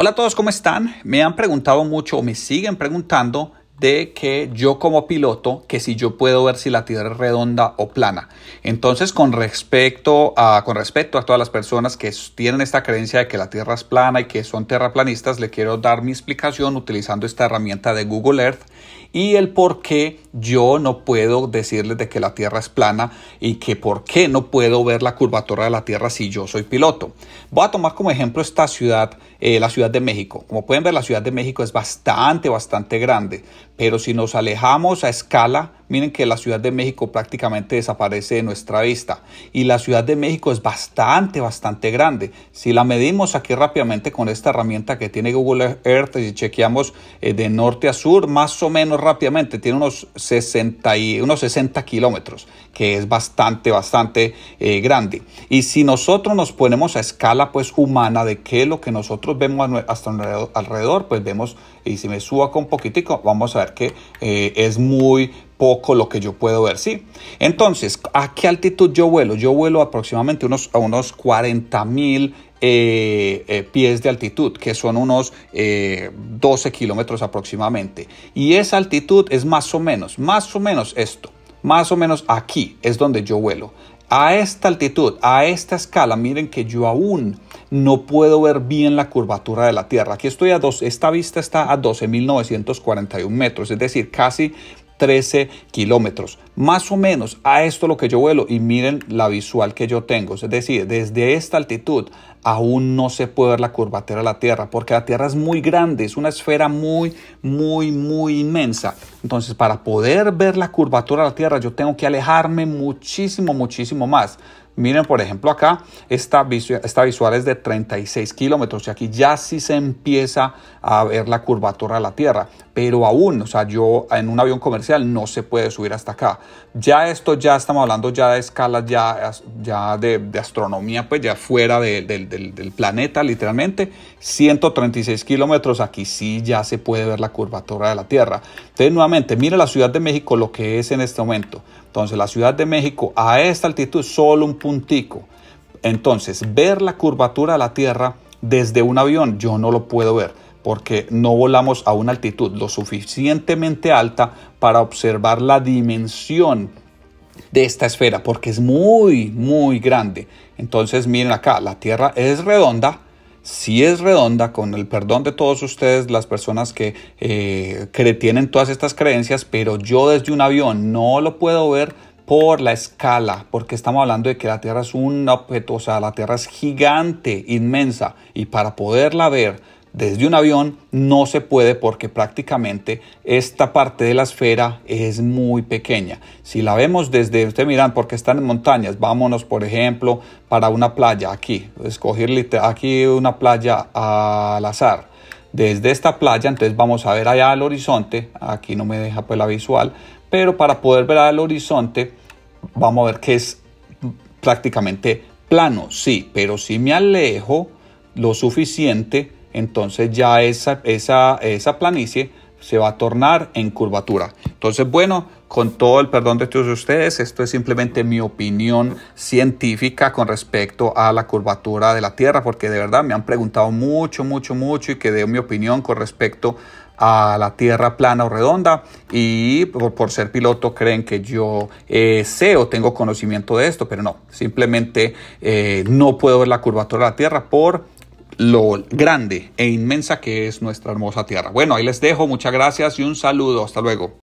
Hola a todos, ¿cómo están? Me han preguntado mucho o me siguen preguntando de que yo como piloto, que si yo puedo ver si la Tierra es redonda o plana. Entonces, con respecto a, con respecto a todas las personas que tienen esta creencia de que la Tierra es plana y que son terraplanistas, le quiero dar mi explicación utilizando esta herramienta de Google Earth y el por qué yo no puedo decirles de que la Tierra es plana y que por qué no puedo ver la curvatura de la Tierra si yo soy piloto. Voy a tomar como ejemplo esta ciudad, eh, la Ciudad de México. Como pueden ver, la Ciudad de México es bastante, bastante grande. Pero si nos alejamos a escala, miren que la Ciudad de México prácticamente desaparece de nuestra vista. Y la Ciudad de México es bastante, bastante grande. Si la medimos aquí rápidamente con esta herramienta que tiene Google Earth y chequeamos eh, de norte a sur, más o menos rápidamente, tiene unos 60, unos 60 kilómetros, que es bastante, bastante eh, grande. Y si nosotros nos ponemos a escala pues humana de qué es lo que nosotros vemos hasta alrededor, pues vemos, y si me subo acá un poquitico, vamos a ver que eh, es muy poco lo que yo puedo ver, ¿sí? Entonces, ¿a qué altitud yo vuelo? Yo vuelo aproximadamente unos, a unos 40 mil eh, eh, pies de altitud, que son unos 12 eh, kilómetros aproximadamente. Y esa altitud es más o menos, más o menos esto, más o menos aquí es donde yo vuelo. A esta altitud, a esta escala, miren que yo aún no puedo ver bien la curvatura de la Tierra. Aquí estoy a dos, esta vista está a 12.941 metros, es decir, casi 13 kilómetros. Más o menos a esto lo que yo vuelo y miren la visual que yo tengo. Es decir, desde esta altitud aún no se puede ver la curvatura de la Tierra porque la Tierra es muy grande, es una esfera muy, muy, muy inmensa. Entonces, para poder ver la curvatura de la Tierra, yo tengo que alejarme muchísimo, muchísimo más. Miren, por ejemplo, acá esta visual, es de 36 kilómetros y aquí ya sí se empieza a ver la curvatura de la Tierra, pero aún, o sea, yo en un avión comercial no se puede subir hasta acá. Ya esto, ya estamos hablando ya de escalas, ya, ya de, astronomía, pues ya fuera del, del planeta, literalmente. 136 kilómetros, aquí sí ya se puede ver la curvatura de la Tierra. Entonces, nuevamente, mire la Ciudad de México lo que es en este momento. Entonces, la Ciudad de México a esta altitud solo un punto puntico. Entonces, ver la curvatura de la Tierra desde un avión, yo no lo puedo ver porque no volamos a una altitud lo suficientemente alta para observar la dimensión de esta esfera, porque es muy, muy grande. Entonces, miren acá, la Tierra es redonda, si es redonda, con el perdón de todos ustedes, las personas que, que eh, tienen todas estas creencias, pero yo desde un avión no lo puedo ver por la escala, porque estamos hablando de que la Tierra es un objeto, o sea, la Tierra es gigante, inmensa, y para poderla ver desde un avión no se puede porque prácticamente esta parte de la esfera es muy pequeña. Si la vemos desde, ustedes miran, porque están en montañas, vámonos por ejemplo para una playa aquí, escoger aquí una playa al azar desde esta playa, entonces vamos a ver allá al horizonte, aquí no me deja pues la visual, pero para poder ver al horizonte vamos a ver que es prácticamente plano, sí, pero si me alejo lo suficiente, entonces ya esa, esa, esa planicie se va a tornar en curvatura. Entonces, bueno, con todo el perdón de todos ustedes, esto es simplemente mi opinión científica con respecto a la curvatura de la Tierra, porque de verdad me han preguntado mucho, mucho, mucho y que dé mi opinión con respecto a la Tierra plana o redonda y por, ser piloto creen que yo eh, sé o tengo conocimiento de esto, pero no, simplemente eh, no puedo ver la curvatura de la Tierra por lo grande e inmensa que es nuestra hermosa tierra. Bueno, ahí les dejo, muchas gracias y un saludo, hasta luego.